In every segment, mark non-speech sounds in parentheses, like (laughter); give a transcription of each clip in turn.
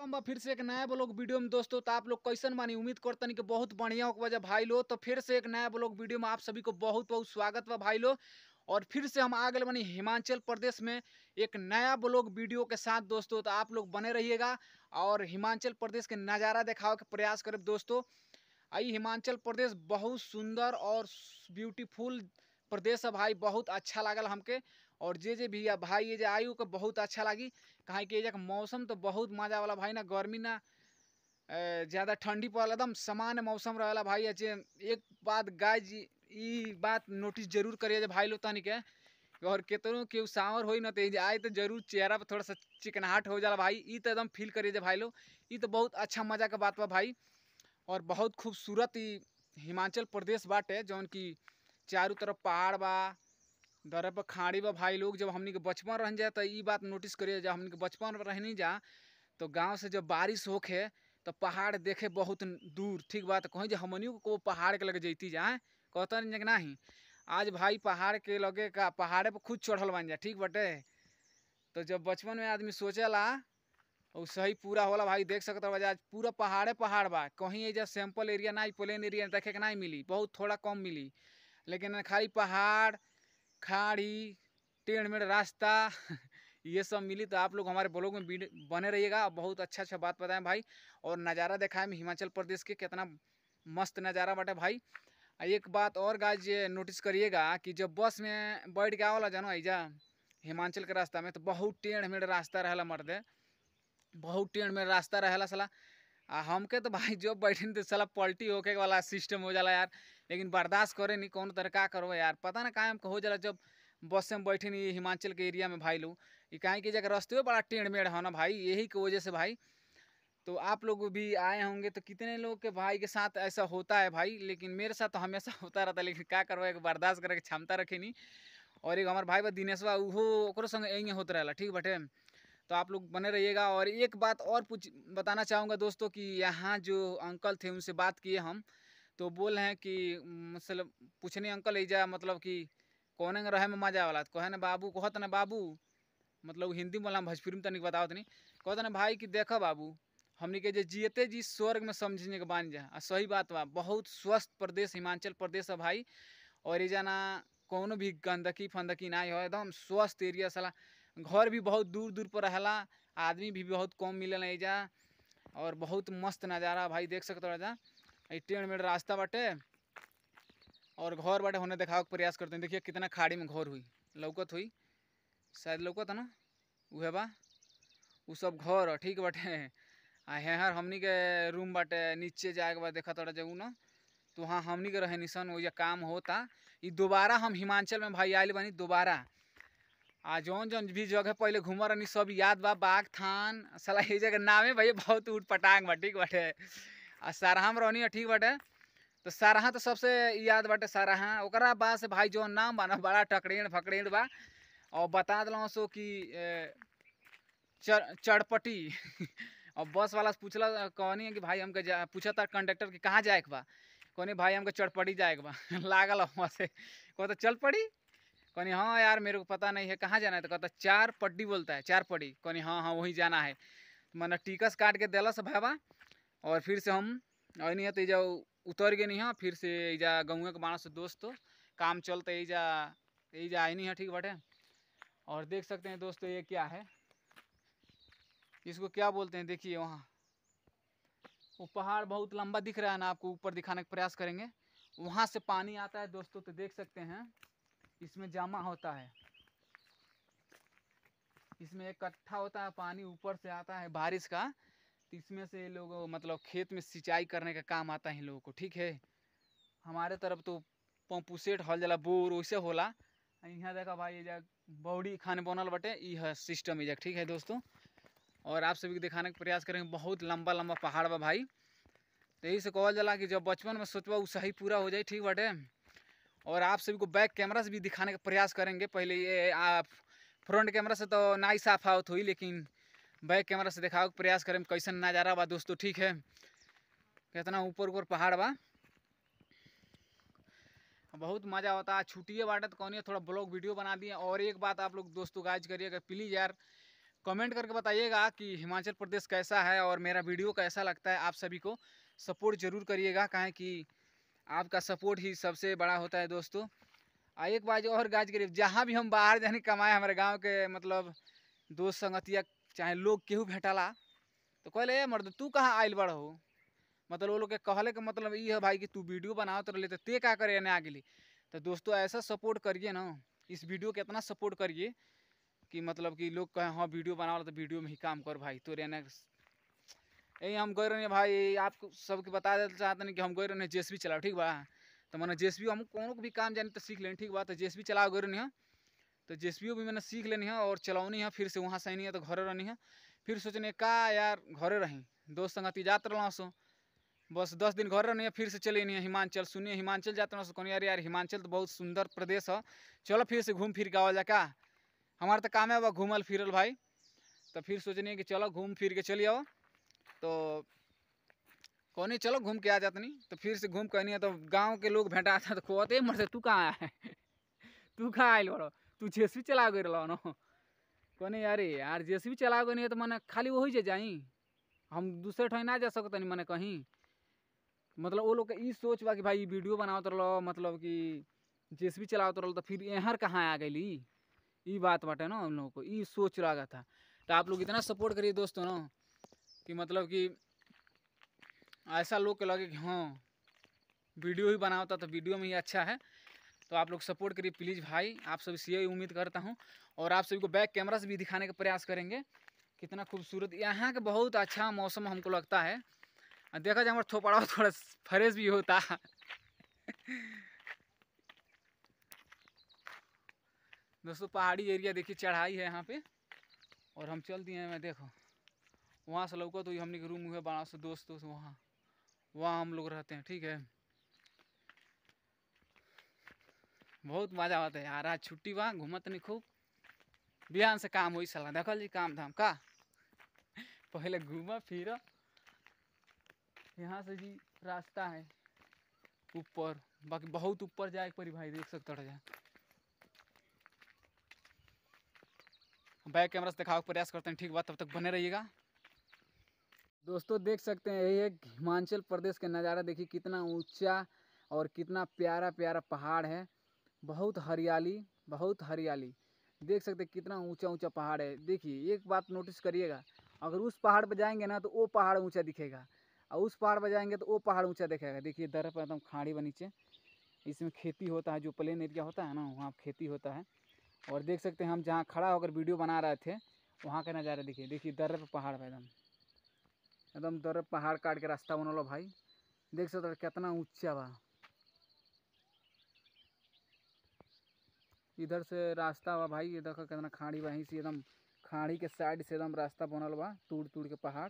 तो हम फिर से एक नया ब्लॉग वीडियो में दोस्तों तो आप लोग कैसन बानी उम्मीद करतनी कि बहुत बढ़िया हो वजह भाई लो तो फिर से एक नया ब्लॉग वीडियो में आप सभी को बहुत बहुत स्वागत बा भाई लो और फिर से हम आ गए बनी हिमाचल प्रदेश में एक नया ब्लॉग वीडियो के साथ दोस्तों तो आप लोग बने रहिएगा और हिमाचल प्रदेश के नज़ारा दिखाओ के प्रयास करें दोस्तों आई हिमाचल प्रदेश बहुत सुंदर और ब्यूटीफुल प्रदेश है भाई बहुत अच्छा लागल हमके और जे जे भी भाई ये जे आयु के बहुत अच्छा लगी कहे कि ये मौसम तो बहुत मजा वाला भाई ना गर्मी ना ज़्यादा ठंडी पड़ा एकदम समान मौसम रहेला भाई अच्छे एक बात गाय जी बात नोटिस जरूर करिए भाई लोग तनिक और केतनों के सावर हो ना तो आए तो जरूर चेहरा पर थोड़ा सा चिकनाहट हो जाला भाई ई तो एकदम फील करिए भाई लोग तो बहुत अच्छा मजा का बात बा भाई और बहुत खूबसूरत हिमाचल प्रदेश बाटे जौन कि चारों तरफ पहाड़ बा दर पर खाड़ी बा भाई लोग जब हमनी के बचपन रह जाए तो बात नोटिस करिए जब हमनी के बचपन रहनी जा तो गांव से जब बारिश होके तो पहाड़ देखे बहुत दूर ठीक बात कहीं जो हमनी को पहाड़ के लगे जैती जाए कहता नहीं नहीं आज भाई पहाड़ के लगे का पहाड़े पर खुद चढ़ल बन जाए ठीक बटे तो जब बचपन में आदमी सोचेला और सही पूरा होला भाई देख सकता आज पूरा पहाड़े पहाड़ बा कहीं एजा सैंपल एरिया ना प्लेन एरिया देखे के ना मिली बहुत थोड़ा कम मिली लेकिन खाली पहाड़ खाड़ी टेढ़ मेढ़ रास्ता (laughs) ये सब मिली तो आप लोग हमारे ब्लॉग में बने रहिएगा बहुत अच्छा अच्छा बात बताएं भाई और नज़ारा दिखाए हिमाचल प्रदेश के कितना मस्त नज़ारा बटे भाई एक बात और गाज नोटिस करिएगा कि जब बस में बैठ के आओला जानो ऐजा हिमाचल के रास्ता में तो बहुत टेढ़ मेढ़ रास्ता रहेला मर्दे बहुत टेढ़ मेढ़ रास्ता रहेला सला हमके तो भाई जब बैठे थे सला पलटी होके वाला सिस्टम हो जाला यार लेकिन बर्दाश्त करे नहीं कौन तरह का करो यार पता ना कायम हो जाए जब बस से हम बैठे नहीं हिमाचल के एरिया में भाई लोग ये काहे कि जगह रस्ते बड़ा टेढ़ मेढ़ है ना भाई यही की वजह से भाई तो आप लोग भी आए होंगे तो कितने लोग के भाई के साथ ऐसा होता है भाई लेकिन मेरे साथ तो हमेशा (laughs) होता रहता है लेकिन क्या करो एक बर्दाश्त करके क्षमता रखे नहीं और एक हमारे भाई बा दिनेशवा वो संग यही होता रहेला ठीक बटे तो आप लोग बने रहिएगा और एक बात और पूछ बताना चाहूँगा दोस्तों कि यहाँ जो अंकल थे उनसे बात किए हम तो बोल हैं कि मतलब पूछने अंकल ऐजा मतलब कि कौन रहे में मजा वाला तो कहे न बाबू कहत न बाबू मतलब हिंदी में भोजपुरी में तनिक तो बताओ नहीं कहत न भाई कि देख बाबू हमने के जे जीते जी स्वर्ग में समझने के बान जा आ सही बात बा बहुत स्वस्थ प्रदेश हिमाचल प्रदेश है भाई और ये जाना कोनो भी गंदगी फंदगी ना हो एकदम स्वस्थ एरिया सला घर भी बहुत दूर दूर पर रहला आदमी भी बहुत कम मिलल एजा और बहुत मस्त नज़ारा भाई देख सकते जा इट्टी मेरा रास्ता बाटे और घर बाटे होने देखा प्रयास करते हैं देखिए कितना खाड़ी में घर हुई लौकत हुई शायद लौकत ना उहे बा उ सब घर ठीक बाटे आ हेहर हमनी के रूम बाटे नीचे जाए के बाद देखा तोड़ा जऊ ना तो वहाँ हमनी के रहे निशन वो काम होता ये दोबारा हम हिमाचल में भाई आएल बनी दोबारा आ जौन जौन भी जगह पहले घूम रही सब याद बा बाग थान सला ये जगह नामे भाई बहुत उठ पटांग बा ठीक बाटे आ सारहा में रहनी ठीक बाटे तो साराहा तो सबसे याद बाटे साराहा ओकरा बाद से भाई जो नाम बा ना बड़ा टकरेन फकरेन बा और बता दिल सो कि चर चड़पटी (laughs) और बस वाला से पूछला कहनी है कि भाई हमके पूछा था कंडक्टर कि कहाँ जाए बा कहनी भाई हमके चटपटी जाए बा (laughs) लागल वहाँ से कहता चल पड़ी कहनी हाँ यार मेरे को पता नहीं है कहाँ जाना है तो कहता चार पट्टी बोलता है चार पट्टी कहनी हाँ हाँ वहीं जाना है तो मैंने टिकस काट के से भाई और फिर से हम अनिया तेजा तो उतर गए नहीं फिर से एजा गौए के बाना से दोस्त काम चलते एजा एजा आई नहीं है ठीक बटे और देख सकते हैं दोस्तों ये क्या है इसको क्या बोलते हैं देखिए वहाँ वो पहाड़ बहुत लंबा दिख रहा है ना आपको ऊपर दिखाने का प्रयास करेंगे वहाँ से पानी आता है दोस्तों तो देख सकते हैं इसमें जमा होता है इसमें इकट्ठा होता है पानी ऊपर से आता है बारिश का तो इसमें से लोग मतलब खेत में सिंचाई करने का काम आता है इन लोगों को ठीक है हमारे तरफ तो पंपू सेट हल जला बोर वैसे होला यहाँ देखा भाई ये जग बौड़ी खाने बनल बटे यह सिस्टम ये जग ठीक है दोस्तों और आप सभी को दिखाने का प्रयास करेंगे बहुत लंबा लंबा पहाड़ बा भाई तो यही से कहल जला कि जब बचपन में सोचवा वो सही पूरा हो जाए ठीक बटे और आप सभी को बैक कैमरा से भी दिखाने का प्रयास करेंगे पहले ये आप फ्रंट कैमरा से तो ना ही साफ आवत हुई लेकिन बैक कैमरा से दिखाओ प्रयास करें कैसन नज़ारा बा दोस्तों ठीक है कितना ऊपर ऊपर पहाड़ बा बहुत मज़ा होता है छुट्टिए बाटे तो कौन थोड़ा ब्लॉग वीडियो बना दिए और एक बात आप लोग दोस्तों गाइज करिएगा प्लीज़ यार कमेंट करके बताइएगा कि हिमाचल प्रदेश कैसा है और मेरा वीडियो कैसा लगता है आप सभी को सपोर्ट ज़रूर करिएगा कहें कि आपका सपोर्ट ही सबसे बड़ा होता है दोस्तों और एक बात और गाज करिए जहाँ भी हम बाहर जाने कमाए हमारे गांव के मतलब दोस्त संगतिया चाहे लोग केहू भेटला तो कहले ए मर्द तू कहाँ आयल बड़ हो मतलब वो लोग के कहले के मतलब ये है भाई कि तू वीडियो बनाओ तो तो ते क्या करे ना आगे तो दोस्तों ऐसा सपोर्ट करिए ना इस वीडियो के इतना सपोर्ट करिए कि मतलब कि लोग कहें हाँ वीडियो बना तो वीडियो में ही काम कर भाई तो रहने यही हम गए रहने भाई आपको सबके बता देना चाहते हैं कि हम गए रहने जे एस बी चलाओ ठीक बा तो मैंने जे हम को भी काम जानी तो सीख लें ठीक बा तो जे एस बी चलाओ गए रहे तो जे भी मैंने सीख लेनी है और चलौनी है फिर से वहाँ से आनी है तो घरे रहनी है फिर सोचने का यार घरे रही दोस्त संगति जात रहा सो बस दस दिन घर रहनी है फिर से चले नहीं है हिमाचल सुनिए हिमाचल जाते रहा सो कौन यार यार हिमाचल तो बहुत सुंदर प्रदेश है चलो फिर से घूम फिर के आवल का हमारे तो काम है वह घूमल फिरल भाई तो फिर सोचनी कि चलो घूम फिर के चली आओ तो कौन चलो घूम के आ जातनी तो फिर से घूम कहनी है तो गाँव के लोग भेंटा था तो कहते मर से तू कहाँ आया है (laughs) तू कहाँ आए बड़ो तू जेसीबी चला गई रहा कहने अरे यार जेसीबी चला गई तो मैंने खाली वही जे जाई हम दूसरे ठाई ना जा सकते मैंने कहीं मतलब वो लोग का सोच बा कि भाई वीडियो बनावत रहो मतलब कि जेसीबी सी तो रहो तो फिर यहाँ कहाँ आ गई ये बात बाटे ना उन लोगों को ये सोच रहा था तो आप लोग इतना सपोर्ट करिए दोस्तों ना कि मतलब कि ऐसा लोग के लगे कि हाँ वीडियो ही बनाता तो वीडियो में ही अच्छा है तो आप लोग सपोर्ट करिए प्लीज़ भाई आप सब से यही उम्मीद करता हूँ और आप सभी को बैक कैमरा से भी दिखाने का प्रयास करेंगे कितना खूबसूरत यहाँ का बहुत अच्छा मौसम हमको लगता है देखा जाए हमारा थोपड़ा थोड़ा फ्रेश भी होता है दोस्तों पहाड़ी एरिया देखिए चढ़ाई है यहाँ पे और हम चल दिए हैं मैं देखो वहाँ से लौका तो हमने रूम हुए बड़ा से दोस्त दोस्त वहाँ वहाँ हम लोग रहते हैं ठीक है बहुत मजा आता है यार आज छुट्टी बा घूमत नहीं खूब बिहान से काम हो सला देखल जी काम धाम का (laughs) पहले घूम फिर यहाँ से जी रास्ता है ऊपर बाकी बहुत ऊपर जाए पड़ी भाई देख सकते रह जाए बैक कैमरा से दिखाओ प्रयास करते हैं ठीक बात तब तक बने रहिएगा दोस्तों देख सकते हैं यही एक हिमाचल प्रदेश का नज़ारा देखिए कितना ऊंचा और कितना प्यारा प्यारा पहाड़ है बहुत हरियाली बहुत हरियाली देख सकते कितना ऊंचा ऊंचा पहाड़ है देखिए एक बात नोटिस करिएगा अगर उस पहाड़ पर जाएंगे ना तो वो पहाड़ ऊंचा दिखेगा और उस पहाड़ पर जाएंगे तो वो पहाड़ ऊंचा दिखेगा देखिए दर पर एकदम खाड़ी बनीचे नीचे इसमें खेती होता है जो प्लेन एरिया होता है ना वहाँ खेती होता है और देख सकते हैं हम जहाँ खड़ा होकर वीडियो बना रहे थे वहाँ का नज़ारा देखिए देखिए दर पर पहाड़ एकदम एकदम दर पहाड़ काट के रास्ता लो भाई देख सकते कितना ऊँचा बा इधर से रास्ता बा भाई ये देखो कितना खाड़ी वहीं से एकदम खाड़ी के साइड से एकदम रास्ता बनल बा टूट टूट के पहाड़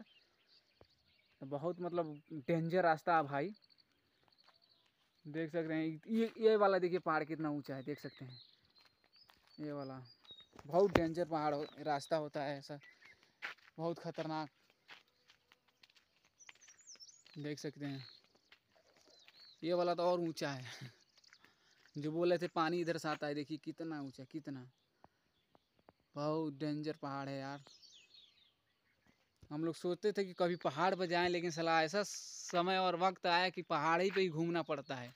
तो बहुत मतलब डेंजर रास्ता है भाई देख सकते हैं ये ये वाला देखिए पहाड़ कितना ऊंचा है देख सकते हैं ये वाला बहुत डेंजर पहाड़ हो, रास्ता होता है ऐसा बहुत खतरनाक देख सकते हैं ये वाला तो और ऊंचा है जो बोल रहे थे पानी इधर से आता है देखिए कितना ऊंचा कितना बहुत डेंजर पहाड़ है यार हम लोग सोचते थे कि कभी पहाड़ पर जाएं लेकिन सलाह ऐसा समय और वक्त आया कि पहाड़ ही पे ही घूमना पड़ता है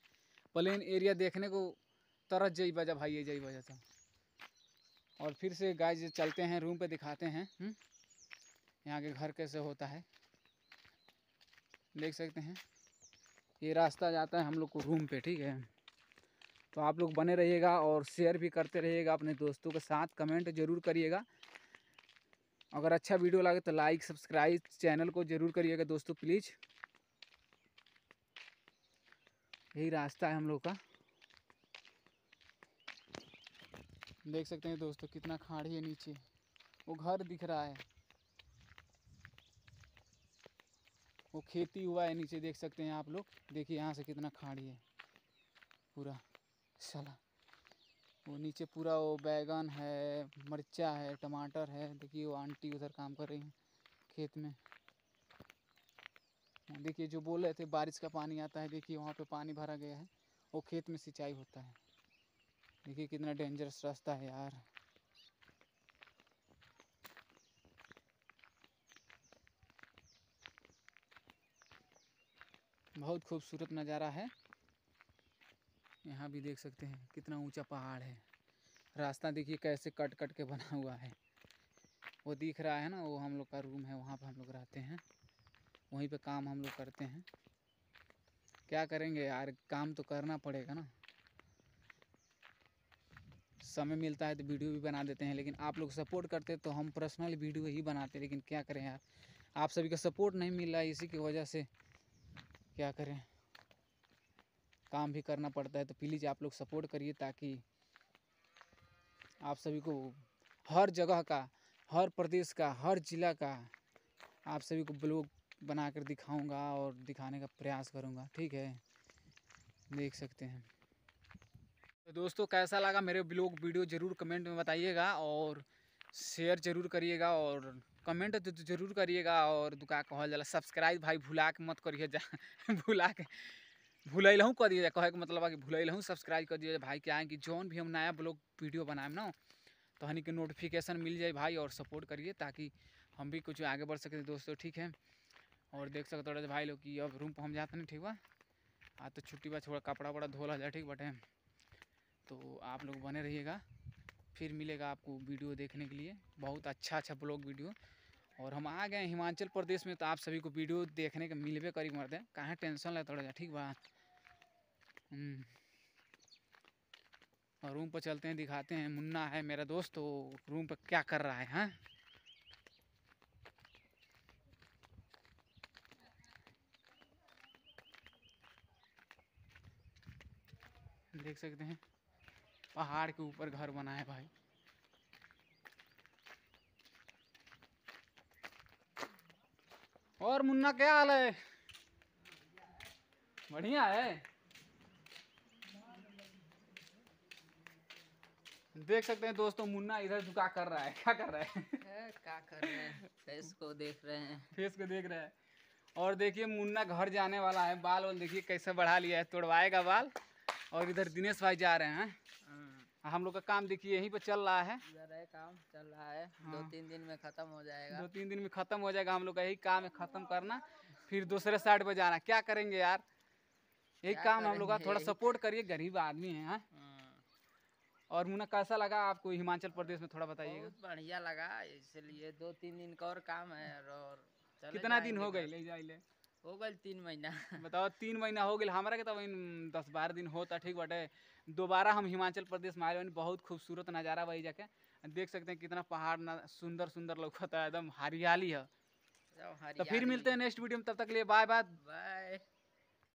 प्लेन एरिया देखने को तरस जई बजा भाई जई बजा था और फिर से गाय चलते हैं रूम पे दिखाते हैं हम्म। यहाँ के घर कैसे होता है देख सकते हैं ये रास्ता जाता है हम लोग को रूम पे ठीक है तो आप लोग बने रहिएगा और शेयर भी करते रहिएगा अपने दोस्तों के साथ कमेंट जरूर करिएगा अगर अच्छा वीडियो लगे तो लाइक सब्सक्राइब चैनल को जरूर करिएगा दोस्तों प्लीज़ यही रास्ता है हम लोग का देख सकते हैं दोस्तों कितना खाड़ी है नीचे वो घर दिख रहा है वो खेती हुआ है नीचे देख सकते हैं आप लोग देखिए यहाँ से कितना खाड़ी है पूरा साला वो नीचे पूरा वो बैगन है मिर्चा है टमाटर है देखिए वो आंटी उधर काम कर रही हैं खेत में देखिए जो बोल रहे थे बारिश का पानी आता है देखिए वहाँ पे पानी भरा गया है वो खेत में सिंचाई होता है देखिए कितना डेंजरस रास्ता है यार बहुत खूबसूरत नज़ारा है यहाँ भी देख सकते हैं कितना ऊंचा पहाड़ है रास्ता देखिए कैसे कट कट के बना हुआ है वो दिख रहा है ना वो हम लोग का रूम है वहाँ पर हम लोग रहते हैं वहीं पे काम हम लोग करते हैं क्या करेंगे यार काम तो करना पड़ेगा ना समय मिलता है तो वीडियो भी बना देते हैं लेकिन आप लोग सपोर्ट करते तो हम पर्सनल वीडियो ही बनाते लेकिन क्या करें यार आप सभी का सपोर्ट नहीं मिल रहा है इसी की वजह से क्या करें काम भी करना पड़ता है तो प्लीज़ आप लोग सपोर्ट करिए ताकि आप सभी को हर जगह का हर प्रदेश का हर ज़िला का आप सभी को ब्लॉग बनाकर दिखाऊंगा और दिखाने का प्रयास करूंगा ठीक है देख सकते हैं तो दोस्तों कैसा लगा मेरे ब्लॉग वीडियो ज़रूर कमेंट में बताइएगा और शेयर जरूर करिएगा और कमेंट तो जरूर करिएगा और दुकान कहा जला सब्सक्राइब भाई भुला के मत करिए जा (laughs) भुला के भूल लहूँ कर दीजिए कहे के मतलब कि भूल सब्सक्राइब कर दीजिए भाई क्या है कि जौन भी हम नया ब्लॉग वीडियो बनाए ना तो हनी के नोटिफिकेशन मिल जाए भाई और सपोर्ट करिए ताकि हम भी कुछ आगे बढ़ सके दोस्तों ठीक है और देख सकते थोड़ा भाई लोग कि अब रूम पर हम जाते हैं ठीक बा आज तो छुट्टी बात थोड़ा कपड़ा वपड़ा धोला जाए ठीक बटे तो आप लोग बने रहिएगा फिर मिलेगा आपको वीडियो देखने के लिए बहुत अच्छा अच्छा ब्लॉग वीडियो और हम आ गए हिमाचल प्रदेश में तो आप सभी को वीडियो देखने के मिलबे करी मरते कहाँ टेंशन लगता थोड़ा ठीक बा हम्म। और रूम पर चलते हैं दिखाते हैं मुन्ना है मेरा दोस्त तो रूम पर क्या कर रहा है हाँ देख सकते हैं पहाड़ के ऊपर घर बना है भाई और मुन्ना क्या हाल है बढ़िया है देख सकते हैं दोस्तों मुन्ना इधर झुका कर रहा है क्या कर रहा है क्या कर रहे हैं फेस को देख रहे हैं फेस को देख रहे हैं और देखिए मुन्ना घर जाने वाला है बाल वाल देखिए कैसे बढ़ा लिया है तोड़वाएगा बाल और इधर दिनेश भाई जा रहे हैं हम्म। हम लोग का काम देखिए यहीं पे चल रहा है काम चल रहा है हाँ। दो तीन दिन में खत्म हो जाएगा दो तीन दिन में खत्म हो जाएगा हम लोग का यही काम है खत्म करना फिर दूसरे साइड पे जाना क्या करेंगे यार यही काम हम लोग का थोड़ा सपोर्ट करिए गरीब आदमी है हाँ। और मुना कैसा लगा आपको हिमाचल प्रदेश में थोड़ा बताइएगा बढ़िया लगा इसलिए दो तीन दिन का और काम है और कितना दिन हो गए ले जाए हो गए तीन महीना बताओ तीन महीना हो गए हमारा के तब तो दस बारह दिन होता ठीक बटे दोबारा हम हिमाचल प्रदेश में आए बहुत खूबसूरत नज़ारा वही जाके देख सकते हैं कितना पहाड़ ना सुंदर सुंदर होता है एकदम हरियाली है तो फिर मिलते हैं नेक्स्ट वीडियो में तब तक लिए बाय बाय बाय